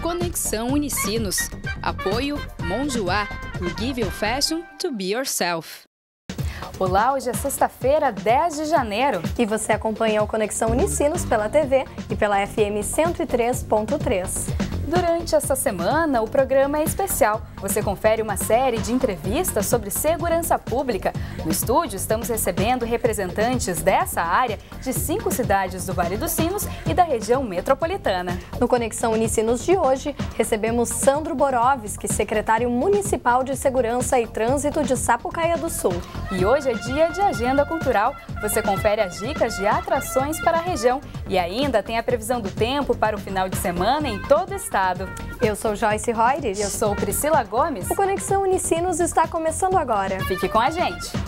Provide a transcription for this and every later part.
Conexão Unicinos. Apoio Monjoá, Give You Fashion to Be Yourself. Olá, hoje é sexta-feira, 10 de janeiro. E você acompanha o Conexão Unicinos pela TV e pela FM 103.3. Durante essa semana, o programa é especial. Você confere uma série de entrevistas sobre segurança pública. No estúdio, estamos recebendo representantes dessa área de cinco cidades do Vale dos Sinos e da região metropolitana. No Conexão Unicinos de hoje, recebemos Sandro Borovski, secretário municipal de Segurança e Trânsito de Sapucaia do Sul. E hoje é dia de agenda cultural. Você confere as dicas de atrações para a região e ainda tem a previsão do tempo para o final de semana em todo o estado. Eu sou Joyce Roires. Eu sou Priscila Gomes. O Conexão Unicinos está começando agora. Fique com a gente.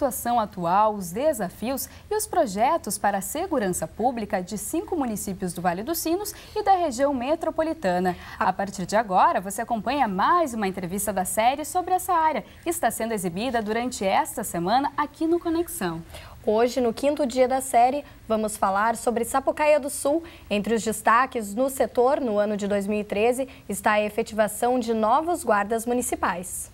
situação atual, os desafios e os projetos para a segurança pública de cinco municípios do Vale dos Sinos e da região metropolitana. A partir de agora, você acompanha mais uma entrevista da série sobre essa área, que está sendo exibida durante esta semana aqui no Conexão. Hoje, no quinto dia da série, vamos falar sobre Sapucaia do Sul. Entre os destaques no setor, no ano de 2013, está a efetivação de novos guardas municipais.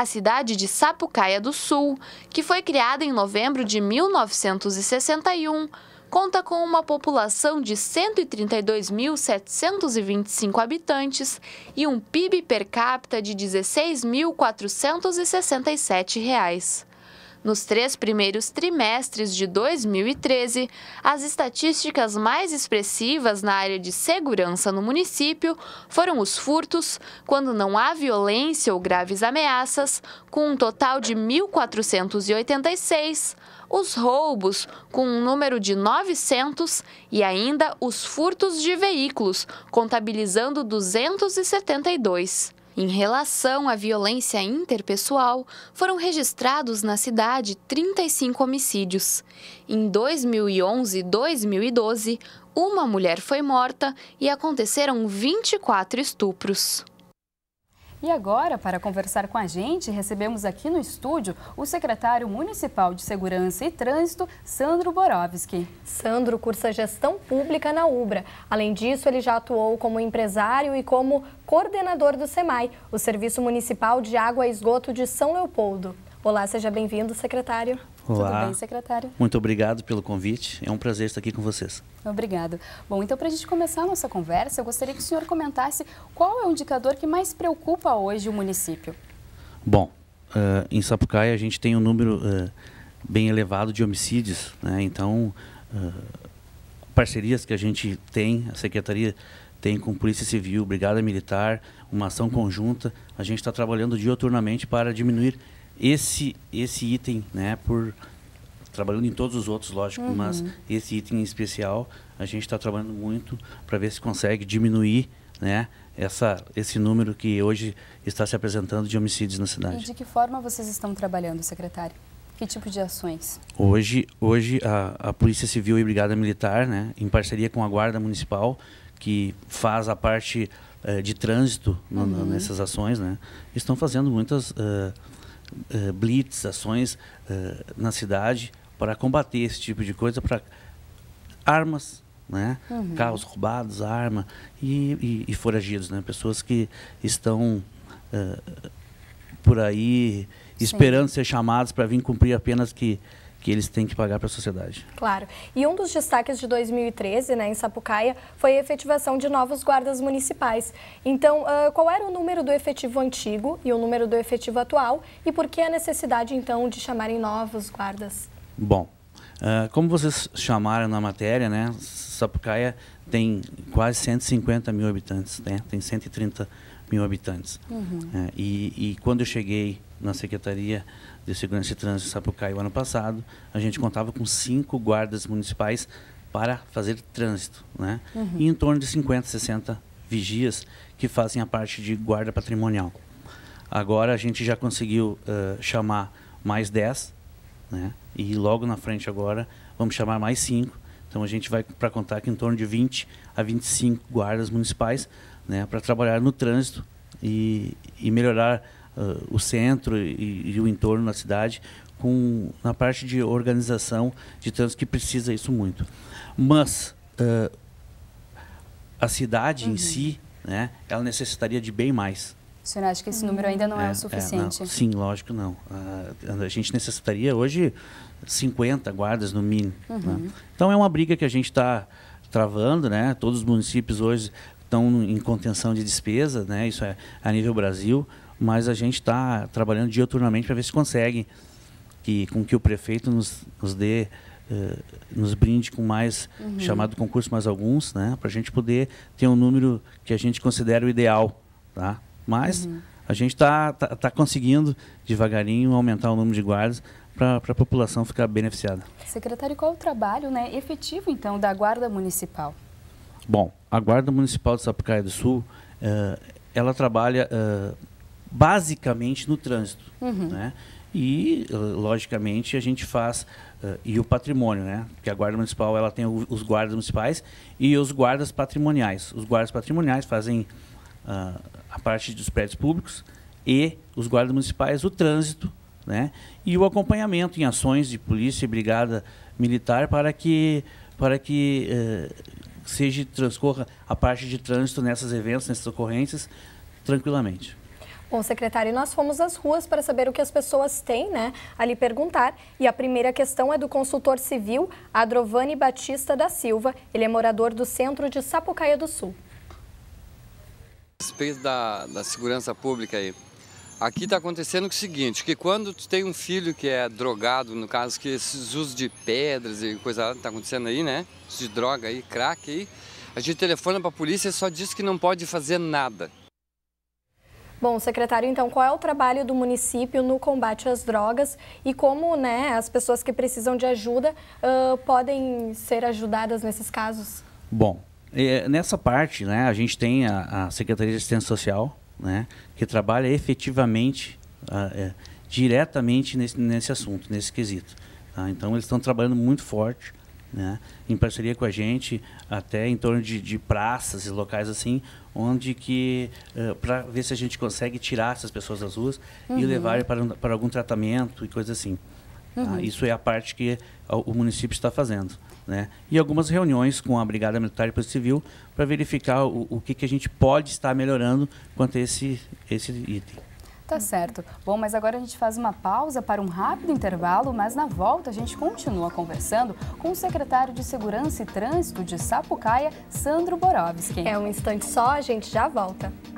A cidade de Sapucaia do Sul, que foi criada em novembro de 1961, conta com uma população de 132.725 habitantes e um PIB per capita de R$ 16.467. Nos três primeiros trimestres de 2013, as estatísticas mais expressivas na área de segurança no município foram os furtos, quando não há violência ou graves ameaças, com um total de 1.486, os roubos, com um número de 900, e ainda os furtos de veículos, contabilizando 272. Em relação à violência interpessoal, foram registrados na cidade 35 homicídios. Em 2011 e 2012, uma mulher foi morta e aconteceram 24 estupros. E agora, para conversar com a gente, recebemos aqui no estúdio o secretário municipal de Segurança e Trânsito, Sandro Borowski. Sandro cursa gestão pública na UBRA. Além disso, ele já atuou como empresário e como coordenador do SEMAI, o Serviço Municipal de Água e Esgoto de São Leopoldo. Olá, seja bem-vindo, secretário. Olá. Tudo bem, secretário? Muito obrigado pelo convite. É um prazer estar aqui com vocês. Obrigado. Bom, então, para a gente começar a nossa conversa, eu gostaria que o senhor comentasse qual é o indicador que mais preocupa hoje o município. Bom, uh, em Sapucaia a gente tem um número uh, bem elevado de homicídios, né? então uh, parcerias que a gente tem, a secretaria tem com Polícia Civil, Brigada Militar, uma ação conjunta, a gente está trabalhando dioturnamente para diminuir esse, esse item, né, por trabalhando em todos os outros, lógico, uhum. mas esse item em especial, a gente está trabalhando muito para ver se consegue diminuir né, essa, esse número que hoje está se apresentando de homicídios na cidade. E de que forma vocês estão trabalhando, secretário? Que tipo de ações? Hoje, hoje a, a Polícia Civil e Brigada Militar, né, em parceria com a Guarda Municipal, que faz a parte uh, de trânsito uhum. nessas ações, né, estão fazendo muitas uh, eh, blitz, ações uh, na cidade para combater esse tipo de coisa, para armas, né? Uhum. carros roubados, arma e, e, e, foragidos, né? pessoas que estão uh, por aí esperando Sim. ser chamadas para vir cumprir apenas que que eles têm que pagar para a sociedade. Claro. E um dos destaques de 2013, né, em Sapucaia, foi a efetivação de novos guardas municipais. Então, uh, qual era o número do efetivo antigo e o número do efetivo atual? E por que a necessidade, então, de chamarem novos guardas? Bom, uh, como vocês chamaram na matéria, né, Sapucaia tem quase 150 mil habitantes, né, tem 130 mil habitantes. Uhum. É, e, e, quando eu cheguei na Secretaria de Segurança e Trânsito de Sapucaí o ano passado, a gente contava com cinco guardas municipais para fazer trânsito, né? Uhum. E em torno de 50, 60 vigias que fazem a parte de guarda patrimonial. Agora a gente já conseguiu uh, chamar mais 10, né? E logo na frente agora vamos chamar mais 5. Então a gente vai para contar que em torno de 20 a 25 guardas municipais né, para trabalhar no trânsito e, e melhorar uh, o centro e, e, o entorno da cidade com na parte de organização de trânsito que precisa isso muito. Mas uh, a cidade uhum. em si, né, ela necessitaria de bem mais. O senhor acha que esse número uhum. ainda não é, é o suficiente? É, não. Sim, lógico não. Uh, a gente necessitaria hoje 50 guardas no mínimo. Né. Uhum. Né? Então é uma briga que a gente está travando, né? Todos os municípios hoje estão em contenção de despesa, né? Isso é a nível Brasil, mas a gente está trabalhando dioturnamente para ver se consegue que com que o prefeito nos, nos dê uh, nos brinde com mais uhum. chamado concurso mais alguns, né? Para a gente poder ter um número que a gente considera o ideal, tá? Mas uhum. a gente está tá, tá conseguindo devagarinho aumentar o número de guardas para a população ficar beneficiada. Secretário, qual o trabalho né, efetivo então da guarda municipal? Bom, a Guarda Municipal de Sapucaia do Sul, uh, ela trabalha uh, basicamente no trânsito, uhum. né? E, eh, logicamente, a gente faz... Uh, e o patrimônio, né? Porque a Guarda Municipal ela tem o, os guardas municipais e os guardas patrimoniais. Os guardas patrimoniais fazem ah, a parte dos prédios públicos e os guardas municipais, o trânsito, né? E o acompanhamento em ações de polícia e brigada militar para que para que seja transcorra a parte de trânsito nessas eventos, nessas ocorrências, tranquilamente. Bom, secretário, nós fomos às ruas para saber o que as pessoas têm, né, ali perguntar. E a primeira questão é do consultor civil Adrovani Batista da Silva. Ele é morador do centro de Sapucaia do Sul. A respeito da, da segurança pública aí, Aqui está acontecendo o seguinte, que quando tu tem um filho que é drogado, no caso que esses usos de pedras e coisa tá acontecendo aí, né? De droga aí, crack aí, a gente telefona para a polícia e só diz que não pode fazer nada. Bom, secretário, então qual é o trabalho do município no combate às drogas e como né, as pessoas que precisam de ajuda uh, podem ser ajudadas nesses casos? Bom, eh, nessa parte, né, a gente tem a Secretaria de Assistência Social, né, que trabalha efetivamente, ah, é, diretamente nesse, nesse assunto, nesse quesito. Tá? Então, eles estão trabalhando muito forte, né, em parceria com a gente, até em torno de, de praças e locais assim, onde que uh, eh, para ver se a gente consegue tirar essas pessoas das ruas uhum. e levar para, para algum tratamento e coisas assim. Tá? Uhum. Tá? Isso é a parte que o município está fazendo. Né? E algumas reuniões com a Brigada Militar e Polícia Civil para verificar o, o que, que a gente pode estar melhorando quanto a esse, esse item. Tá certo. Bom, mas agora a gente faz uma pausa para um rápido intervalo, mas na volta a gente continua conversando com o secretário de Segurança e Trânsito de Sapucaia, Sandro Borovski. É um instante só, a gente já volta.